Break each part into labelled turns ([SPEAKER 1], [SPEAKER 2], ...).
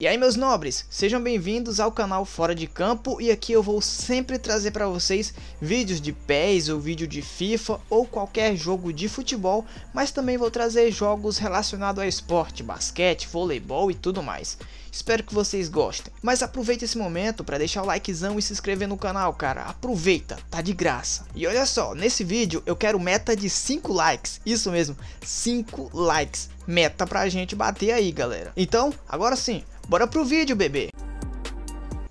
[SPEAKER 1] E aí meus nobres, sejam bem-vindos ao canal Fora de Campo e aqui eu vou sempre trazer para vocês vídeos de PES ou vídeo de FIFA ou qualquer jogo de futebol, mas também vou trazer jogos relacionados a esporte, basquete, voleibol e tudo mais. Espero que vocês gostem. Mas aproveita esse momento para deixar o likezão e se inscrever no canal, cara. Aproveita, tá de graça. E olha só, nesse vídeo eu quero meta de 5 likes. Isso mesmo, 5 likes. Meta pra gente bater aí, galera. Então, agora sim, bora pro vídeo, bebê.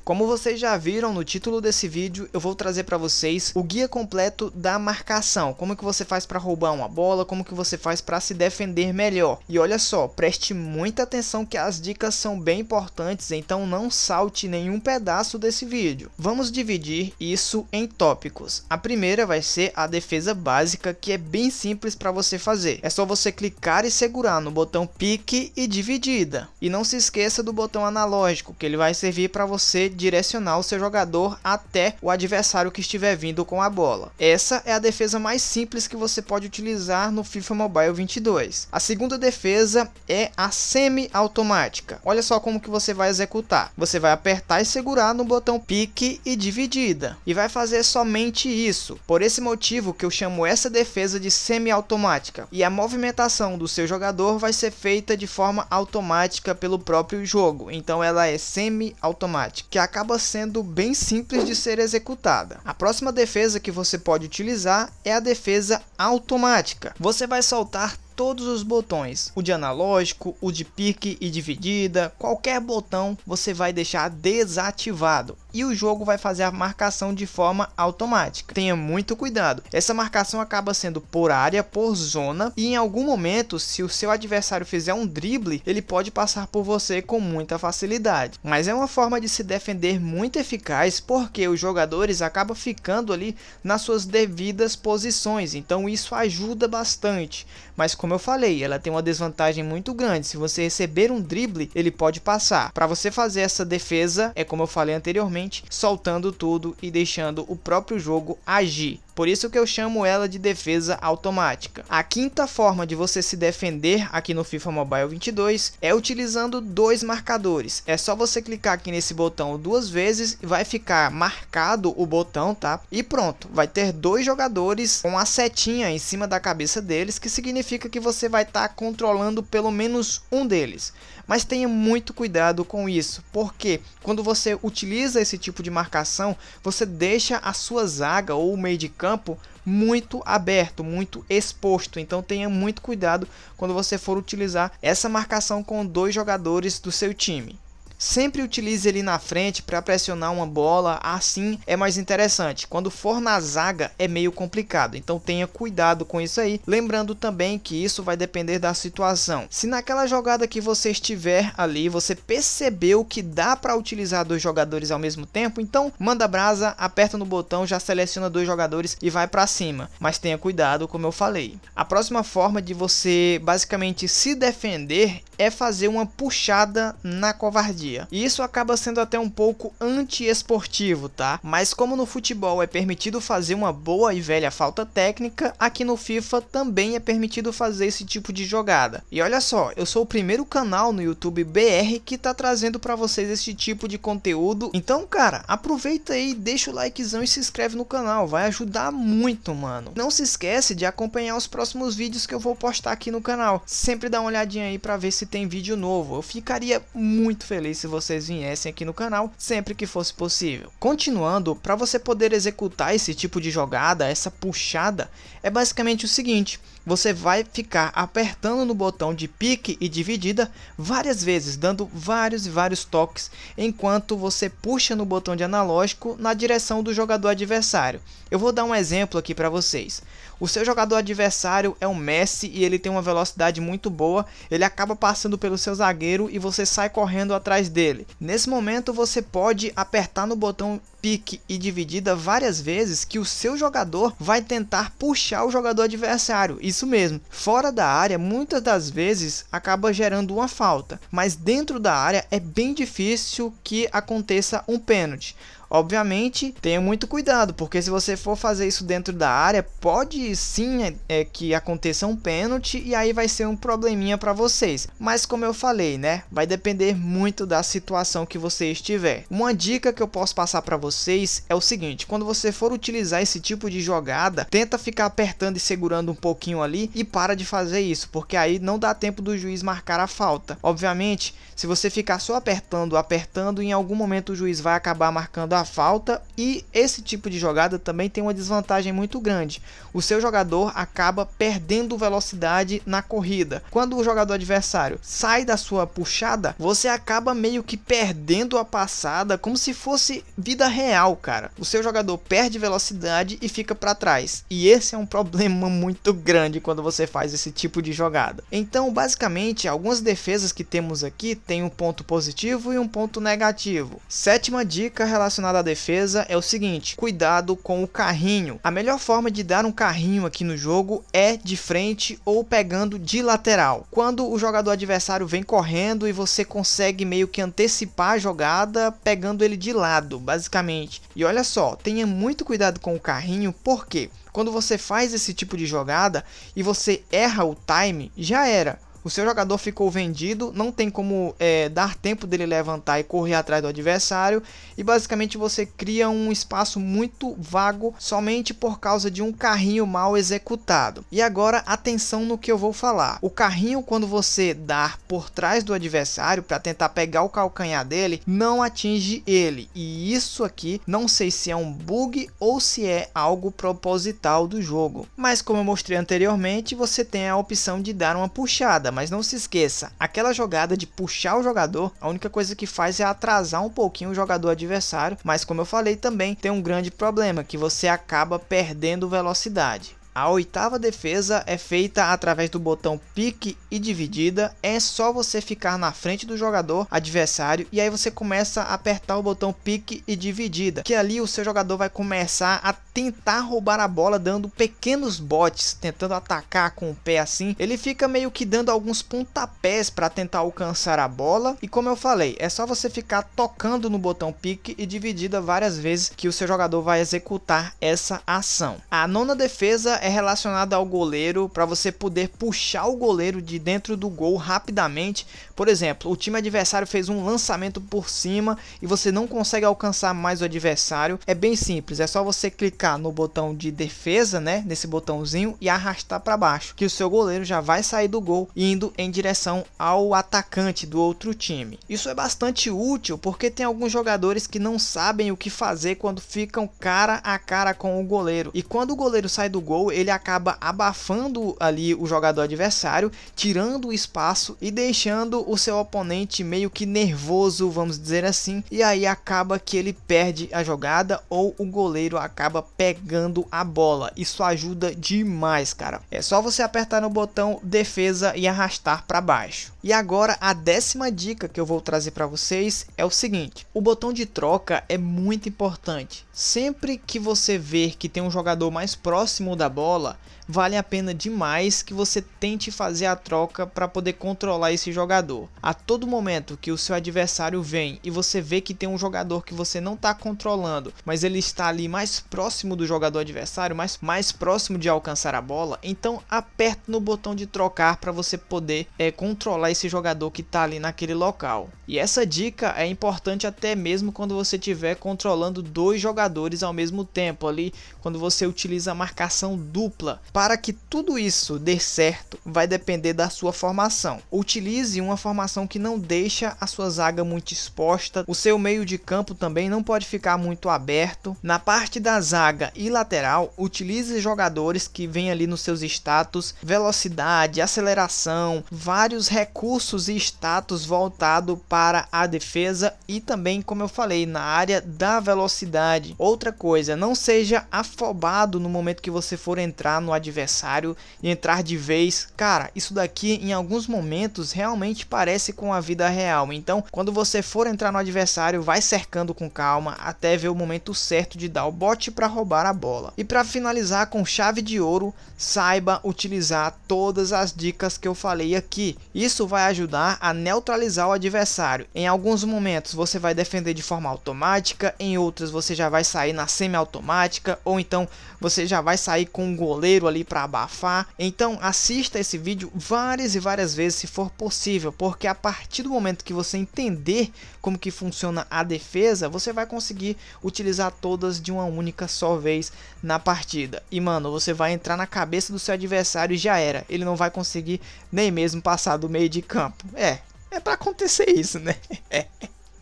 [SPEAKER 1] Como vocês já viram no título desse vídeo, eu vou trazer para vocês o guia completo da marcação. Como que você faz para roubar uma bola, como que você faz para se defender melhor. E olha só, preste muita atenção que as dicas são bem importantes, então não salte nenhum pedaço desse vídeo. Vamos dividir isso em tópicos. A primeira vai ser a defesa básica, que é bem simples para você fazer. É só você clicar e segurar no botão pique e dividida. E não se esqueça do botão analógico, que ele vai servir para você direcionar o seu jogador até o adversário que estiver vindo com a bola. Essa é a defesa mais simples que você pode utilizar no FIFA Mobile 22. A segunda defesa é a semi-automática. Olha só como que você vai executar. Você vai apertar e segurar no botão pique e dividida. E vai fazer somente isso. Por esse motivo que eu chamo essa defesa de semi-automática. E a movimentação do seu jogador vai ser feita de forma automática pelo próprio jogo. Então ela é semi-automática acaba sendo bem simples de ser executada. A próxima defesa que você pode utilizar é a defesa automática. Você vai soltar todos os botões, o de analógico, o de pique e dividida, qualquer botão você vai deixar desativado e o jogo vai fazer a marcação de forma automática. Tenha muito cuidado, essa marcação acaba sendo por área, por zona e em algum momento se o seu adversário fizer um drible ele pode passar por você com muita facilidade. Mas é uma forma de se defender muito eficaz porque os jogadores acabam ficando ali nas suas devidas posições, então isso ajuda bastante. Mas como eu falei, ela tem uma desvantagem muito grande. Se você receber um drible, ele pode passar. Para você fazer essa defesa, é como eu falei anteriormente, soltando tudo e deixando o próprio jogo agir. Por isso que eu chamo ela de defesa automática. A quinta forma de você se defender aqui no FIFA Mobile 22 é utilizando dois marcadores. É só você clicar aqui nesse botão duas vezes e vai ficar marcado o botão, tá? E pronto, vai ter dois jogadores com a setinha em cima da cabeça deles, que significa que você vai estar tá controlando pelo menos um deles. Mas tenha muito cuidado com isso, porque quando você utiliza esse tipo de marcação, você deixa a sua zaga ou o meio de campo campo muito aberto, muito exposto. Então tenha muito cuidado quando você for utilizar essa marcação com dois jogadores do seu time. Sempre utilize ele na frente para pressionar uma bola, assim é mais interessante. Quando for na zaga é meio complicado, então tenha cuidado com isso aí. Lembrando também que isso vai depender da situação. Se naquela jogada que você estiver ali, você percebeu que dá para utilizar dois jogadores ao mesmo tempo, então manda brasa, aperta no botão, já seleciona dois jogadores e vai para cima. Mas tenha cuidado, como eu falei. A próxima forma de você basicamente se defender é fazer uma puxada na covardia. E isso acaba sendo até um pouco anti-esportivo, tá? Mas como no futebol é permitido fazer uma boa e velha falta técnica, aqui no FIFA também é permitido fazer esse tipo de jogada. E olha só, eu sou o primeiro canal no YouTube BR que tá trazendo para vocês esse tipo de conteúdo. Então, cara, aproveita aí, deixa o likezão e se inscreve no canal, vai ajudar muito, mano. Não se esquece de acompanhar os próximos vídeos que eu vou postar aqui no canal. Sempre dá uma olhadinha aí para ver se tem vídeo novo. Eu ficaria muito feliz se vocês viessem aqui no canal sempre que fosse possível. Continuando, para você poder executar esse tipo de jogada, essa puxada, é basicamente o seguinte, você vai ficar apertando no botão de pique e dividida várias vezes, dando vários e vários toques, enquanto você puxa no botão de analógico na direção do jogador adversário. Eu vou dar um exemplo aqui para vocês. O seu jogador adversário é o Messi e ele tem uma velocidade muito boa. Ele acaba passando pelo seu zagueiro e você sai correndo atrás dele. Nesse momento você pode apertar no botão pique e dividida várias vezes que o seu jogador vai tentar puxar o jogador adversário. Isso mesmo. Fora da área, muitas das vezes acaba gerando uma falta, mas dentro da área é bem difícil que aconteça um pênalti. Obviamente, tenha muito cuidado, porque se você for fazer isso dentro da área, pode sim é, é que aconteça um pênalti e aí vai ser um probleminha para vocês. Mas como eu falei, né, vai depender muito da situação que você estiver. Uma dica que eu posso passar para você vocês é o seguinte, quando você for utilizar esse tipo de jogada, tenta ficar apertando e segurando um pouquinho ali e para de fazer isso, porque aí não dá tempo do juiz marcar a falta. Obviamente, se você ficar só apertando, apertando, em algum momento o juiz vai acabar marcando a falta e esse tipo de jogada também tem uma desvantagem muito grande. O seu jogador acaba perdendo velocidade na corrida. Quando o jogador adversário sai da sua puxada, você acaba meio que perdendo a passada como se fosse vida real real, cara. O seu jogador perde velocidade e fica para trás. E esse é um problema muito grande quando você faz esse tipo de jogada. Então, basicamente, algumas defesas que temos aqui têm um ponto positivo e um ponto negativo. Sétima dica relacionada à defesa é o seguinte: cuidado com o carrinho. A melhor forma de dar um carrinho aqui no jogo é de frente ou pegando de lateral. Quando o jogador adversário vem correndo e você consegue meio que antecipar a jogada pegando ele de lado, basicamente e olha só, tenha muito cuidado com o carrinho, porque quando você faz esse tipo de jogada e você erra o time, já era o seu jogador ficou vendido, não tem como é, dar tempo dele levantar e correr atrás do adversário, e basicamente você cria um espaço muito vago somente por causa de um carrinho mal executado. E agora atenção no que eu vou falar. O carrinho quando você dá por trás do adversário para tentar pegar o calcanhar dele, não atinge ele. E isso aqui não sei se é um bug ou se é algo proposital do jogo. Mas como eu mostrei anteriormente, você tem a opção de dar uma puxada mas não se esqueça, aquela jogada de puxar o jogador, a única coisa que faz é atrasar um pouquinho o jogador adversário, mas como eu falei também, tem um grande problema que você acaba perdendo velocidade. A oitava defesa é feita através do botão pique e dividida. É só você ficar na frente do jogador adversário e aí você começa a apertar o botão pique e dividida, que ali o seu jogador vai começar a tentar roubar a bola dando pequenos botes, tentando atacar com o pé assim. Ele fica meio que dando alguns pontapés para tentar alcançar a bola. E como eu falei, é só você ficar tocando no botão pique e dividida várias vezes que o seu jogador vai executar essa ação. A nona defesa é relacionada ao goleiro para você poder puxar o goleiro de dentro do gol rapidamente. Por exemplo, o time adversário fez um lançamento por cima e você não consegue alcançar mais o adversário. É bem simples, é só você clicar no botão de defesa, né, nesse botãozinho e arrastar para baixo, que o seu goleiro já vai sair do gol indo em direção ao atacante do outro time. Isso é bastante útil porque tem alguns jogadores que não sabem o que fazer quando ficam cara a cara com o goleiro. E quando o goleiro sai do gol, ele acaba abafando ali o jogador adversário, tirando o espaço e deixando o seu oponente meio que nervoso, vamos dizer assim, e aí acaba que ele perde a jogada ou o goleiro acaba pegando a bola. Isso ajuda demais, cara. É só você apertar no botão defesa e arrastar para baixo. E agora a décima dica que eu vou trazer para vocês é o seguinte: o botão de troca é muito importante. Sempre que você ver que tem um jogador mais próximo da bola, vale a pena demais que você tente fazer a troca para poder controlar esse jogador. A todo momento que o seu adversário vem e você vê que tem um jogador que você não está controlando, mas ele está ali mais próximo do jogador adversário, mais, mais próximo de alcançar a bola, então aperte no botão de trocar para você poder é, controlar esse jogador que está ali naquele local. E essa dica é importante até mesmo quando você estiver controlando dois jogadores jogadores ao mesmo tempo ali, quando você utiliza a marcação dupla. Para que tudo isso dê certo, vai depender da sua formação. Utilize uma formação que não deixa a sua zaga muito exposta, o seu meio de campo também não pode ficar muito aberto. Na parte da zaga e lateral, utilize jogadores que vêm ali nos seus status, velocidade, aceleração, vários recursos e status voltado para a defesa e também, como eu falei, na área da velocidade. Outra coisa, não seja afobado no momento que você for entrar no adversário e entrar de vez. Cara, isso daqui em alguns momentos realmente parece com a vida real. Então, quando você for entrar no adversário, vai cercando com calma até ver o momento certo de dar o bote para roubar a bola. E para finalizar com chave de ouro, saiba utilizar todas as dicas que eu falei aqui. Isso vai ajudar a neutralizar o adversário. Em alguns momentos você vai defender de forma automática, em outras você já vai vai sair na semi automática ou então você já vai sair com um goleiro ali para abafar. Então assista esse vídeo várias e várias vezes se for possível, porque a partir do momento que você entender como que funciona a defesa, você vai conseguir utilizar todas de uma única só vez na partida. E mano, você vai entrar na cabeça do seu adversário e já era. Ele não vai conseguir nem mesmo passar do meio de campo. É, é para acontecer isso, né? É.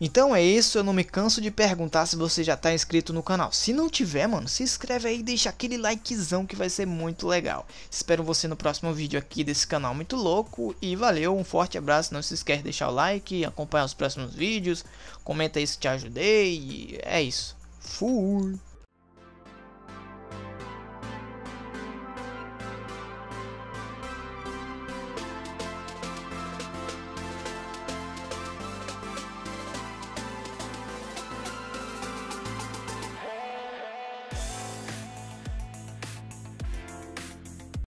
[SPEAKER 1] Então é isso, eu não me canso de perguntar se você já tá inscrito no canal. Se não tiver, mano, se inscreve aí e deixa aquele likezão que vai ser muito legal. Espero você no próximo vídeo aqui desse canal muito louco e valeu, um forte abraço, não se esquece de deixar o like, acompanhar os próximos vídeos, comenta aí se te ajudei e é isso. Fui!